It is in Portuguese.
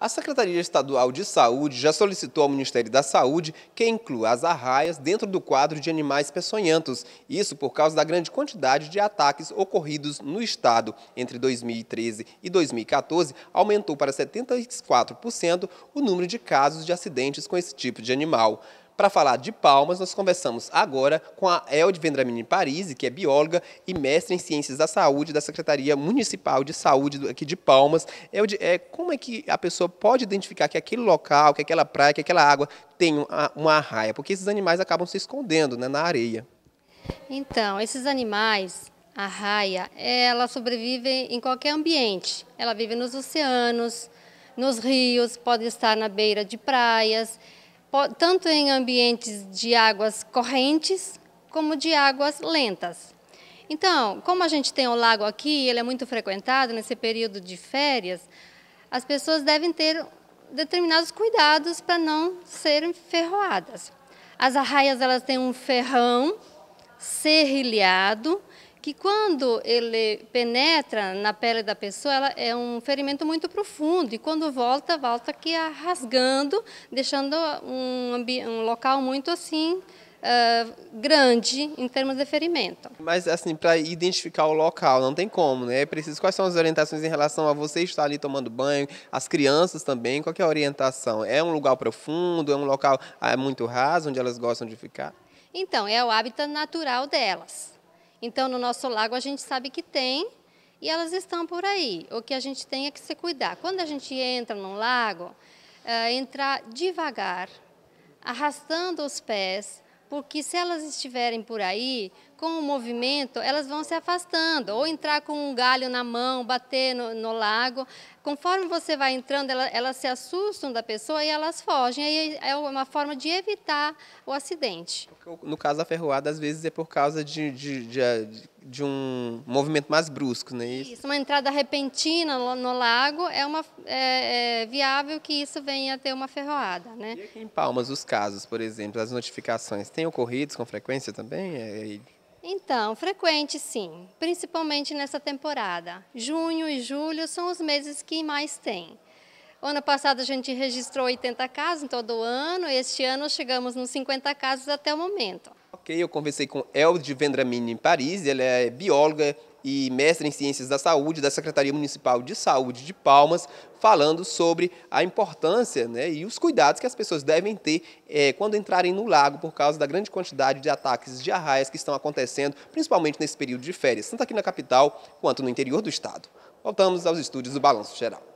A Secretaria Estadual de Saúde já solicitou ao Ministério da Saúde que inclua as arraias dentro do quadro de animais peçonhentos, isso por causa da grande quantidade de ataques ocorridos no estado. Entre 2013 e 2014, aumentou para 74% o número de casos de acidentes com esse tipo de animal. Para falar de palmas, nós conversamos agora com a Elde Vendramini Parisi, que é bióloga e mestre em Ciências da Saúde da Secretaria Municipal de Saúde aqui de Palmas. Elde, é, como é que a pessoa pode identificar que aquele local, que aquela praia, que aquela água tem uma, uma arraia? Porque esses animais acabam se escondendo né, na areia. Então, esses animais, a raia, ela sobrevive em qualquer ambiente. Ela vive nos oceanos, nos rios, pode estar na beira de praias tanto em ambientes de águas correntes como de águas lentas. Então, como a gente tem o lago aqui, ele é muito frequentado nesse período de férias, as pessoas devem ter determinados cuidados para não serem ferroadas. As arraias elas têm um ferrão serrilhado que quando ele penetra na pele da pessoa, ela é um ferimento muito profundo e quando volta, volta que rasgando, deixando um, um local muito assim Uh, grande em termos de ferimento. Mas assim, para identificar o local, não tem como, né? É preciso quais são as orientações em relação a você estar ali tomando banho, as crianças também, qual é a orientação? É um lugar profundo, é um local ah, muito raso onde elas gostam de ficar? Então, é o hábitat natural delas. Então, no nosso lago, a gente sabe que tem e elas estão por aí. O que a gente tem é que se cuidar. Quando a gente entra num lago, é, eh, entrar devagar, arrastando os pés, porque se elas estiverem por aí, com o movimento, elas vão se afastando, ou entrar com um galho na mão, bater no, no lago. Conforme você vai entrando, elas, elas se assustam da pessoa e elas fogem. Aí é uma forma de evitar o acidente. No caso da ferroada, às vezes é por causa de, de, de, de um movimento mais brusco, não é isso? isso? Uma entrada repentina no, no lago é, uma, é, é, viável que isso venha a ter uma ferroada. Né? E aqui em Palmas, os casos, por exemplo, as notificações têm ocorrido com frequência também? É... é então, frequente sim, principalmente nessa temporada. Junho e julho são os meses que mais tem. Ano passado a gente registrou 80 casos em todo o ano, este ano chegamos nos 50 casos até o momento. Ok, eu conversei com Elde Vendramini em Paris, ela é bióloga e mestre em Ciências da Saúde da Secretaria Municipal de Saúde de Palmas, falando sobre a importância né, e os cuidados que as pessoas devem ter é, quando entrarem no lago por causa da grande quantidade de ataques de arraias que estão acontecendo, principalmente nesse período de férias, tanto aqui na capital quanto no interior do estado. Voltamos aos estúdios do Balanço Geral.